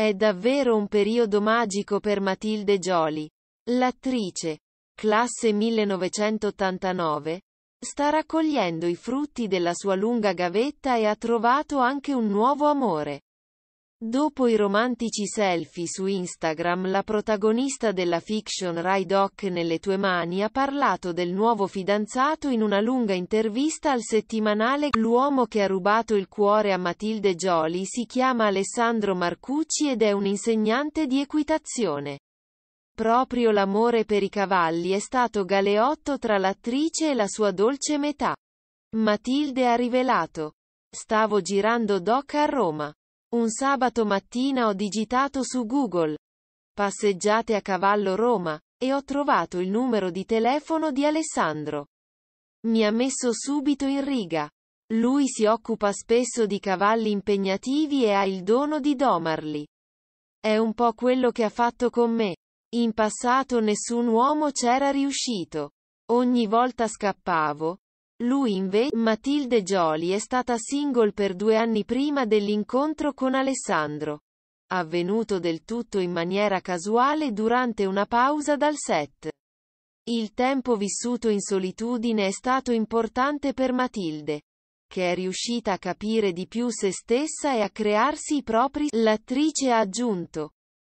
È davvero un periodo magico per Matilde Jolie. L'attrice, classe 1989, sta raccogliendo i frutti della sua lunga gavetta e ha trovato anche un nuovo amore. Dopo i romantici selfie su Instagram la protagonista della fiction Rai Doc nelle tue mani ha parlato del nuovo fidanzato in una lunga intervista al settimanale L'uomo che ha rubato il cuore a Matilde Gioli si chiama Alessandro Marcucci ed è un insegnante di equitazione. Proprio l'amore per i cavalli è stato galeotto tra l'attrice e la sua dolce metà. Matilde ha rivelato. Stavo girando Doc a Roma. Un sabato mattina ho digitato su Google. Passeggiate a cavallo Roma, e ho trovato il numero di telefono di Alessandro. Mi ha messo subito in riga. Lui si occupa spesso di cavalli impegnativi e ha il dono di domarli. È un po' quello che ha fatto con me. In passato nessun uomo c'era riuscito. Ogni volta scappavo, lui invece, Matilde Jolie è stata single per due anni prima dell'incontro con Alessandro. Avvenuto del tutto in maniera casuale durante una pausa dal set. Il tempo vissuto in solitudine è stato importante per Matilde, che è riuscita a capire di più se stessa e a crearsi i propri, l'attrice ha aggiunto.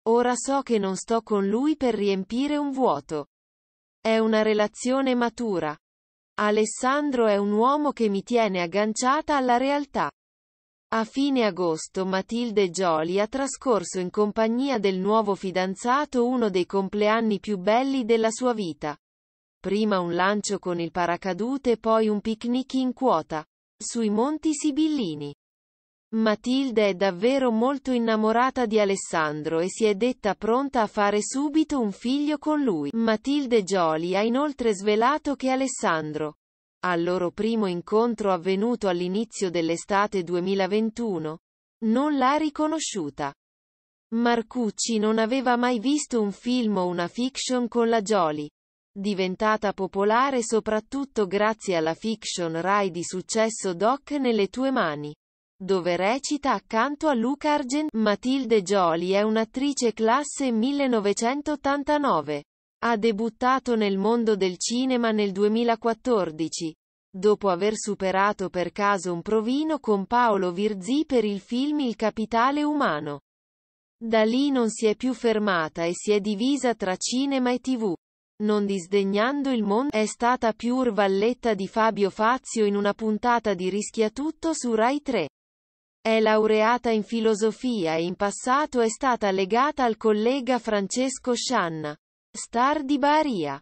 Ora so che non sto con lui per riempire un vuoto. È una relazione matura. Alessandro è un uomo che mi tiene agganciata alla realtà. A fine agosto Matilde Gioli ha trascorso in compagnia del nuovo fidanzato uno dei compleanni più belli della sua vita. Prima un lancio con il paracadute e poi un picnic in quota. Sui Monti Sibillini. Matilde è davvero molto innamorata di Alessandro e si è detta pronta a fare subito un figlio con lui. Matilde Jolie ha inoltre svelato che Alessandro, al loro primo incontro avvenuto all'inizio dell'estate 2021, non l'ha riconosciuta. Marcucci non aveva mai visto un film o una fiction con la Jolie diventata popolare soprattutto grazie alla fiction Rai di successo Doc nelle tue mani dove recita accanto a Luca Argent. Matilde Jolie è un'attrice classe 1989. Ha debuttato nel mondo del cinema nel 2014, dopo aver superato per caso un provino con Paolo Virzì per il film Il capitale umano. Da lì non si è più fermata e si è divisa tra cinema e tv. Non disdegnando il mondo, è stata più urvalletta di Fabio Fazio in una puntata di Rischia Tutto su Rai 3. È laureata in filosofia e in passato è stata legata al collega Francesco Scianna. Star di Baria.